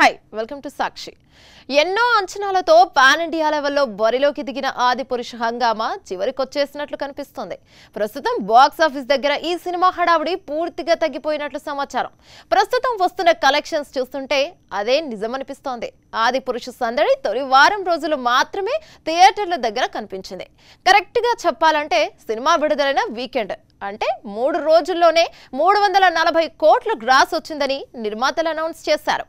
hi welcome to సాక్షి ఎన్నో అంచనాలతో pan India లెవెల్లో బరిలోకి దిగిన ఆది పురుష హంగామా చివరికొచ్చేసినట్లు కనిపిస్తోంది ప్రస్తుతం బాక్స్ ఆఫీస్ దగ్గర ఈ సినిమా హడావుడి పూర్తిగా తగ్గిపోయినట్లు సమాచారం ప్రస్తుతం వస్తున్న కలెక్షన్స్ చూస్తుంటే అదే నిజమనిపిస్తోంది ఆది పురుష సందడి తొలి వారం రోజులు మాత్రమే థియేటర్ల దగ్గర కనిపించింది కరెక్ట్గా చెప్పాలంటే సినిమా విడుదలైన వీకెండ్ అంటే మూడు రోజుల్లోనే మూడు వందల నలభై కోట్లు గ్రాస్ వచ్చిందని నిర్మాతలు అనౌన్స్ చేశారు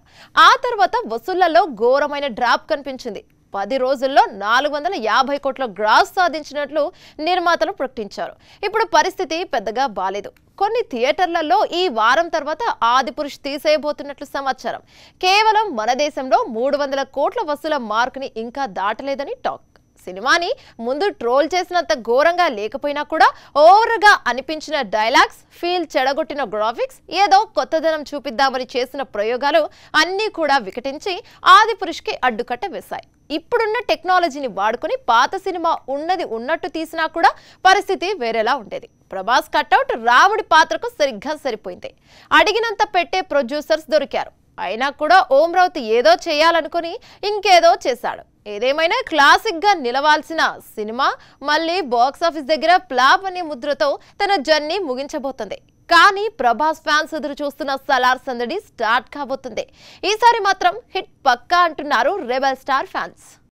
ఆ తర్వాత వసూళ్లలో ఘోరమైన డ్రాప్ కనిపించింది పది రోజుల్లో నాలుగు వందల యాభై కోట్ల గ్రాస్ సాధించినట్లు నిర్మాతలు ప్రకటించారు ఇప్పుడు పరిస్థితి పెద్దగా బాలేదు కొన్ని థియేటర్లలో ఈ వారం తర్వాత ఆదిపురుష్ తీసేయబోతున్నట్లు సమాచారం కేవలం మన దేశంలో మూడు వందల కోట్ల వసూల మార్కుని ఇంకా దాటలేదని టాక్ సినిమాని ముందు ట్రోల్ చేసినంత ఘోరంగా లేకపోయినా కూడా ఓవర్గా అనిపించిన డైలాగ్స్ ఫీల్ చెడగొట్టిన గ్రాఫిక్స్ ఏదో కొత్తదనం చూపిద్దామని చేసిన ప్రయోగాలు అన్నీ కూడా వికటించి ఆది పురుషుకి అడ్డుకట్ట వేశాయి ఇప్పుడున్న టెక్నాలజీని వాడుకుని పాత సినిమా ఉన్నది ఉన్నట్టు తీసినా కూడా పరిస్థితి వేరేలా ఉండేది ప్రభాస్ కట్అవుట్ రాముడి పాత్రకు సరిగ్గా సరిపోయింది అడిగినంత పెట్టే ప్రొడ్యూసర్స్ దొరికారు అయినా కూడా ఓం రౌత్ ఏదో చేయాలనుకుని ఇంకేదో చేశాడు ఏదేమైనా క్లాసిక్గా నిలవాల్సిన సినిమా మళ్ళీ బాక్సాఫీస్ దగ్గర ప్లాబ్ అనే ముద్రతో తన జర్నీ ముగించబోతుంది కానీ ప్రభాస్ ఫ్యాన్స్ ఎదురు చూస్తున్న సలార్ సందడి స్టార్ట్ కాబోతుంది ఈసారి మాత్రం హిట్ పక్కా అంటున్నారు రెబల్ స్టార్ ఫ్యాన్స్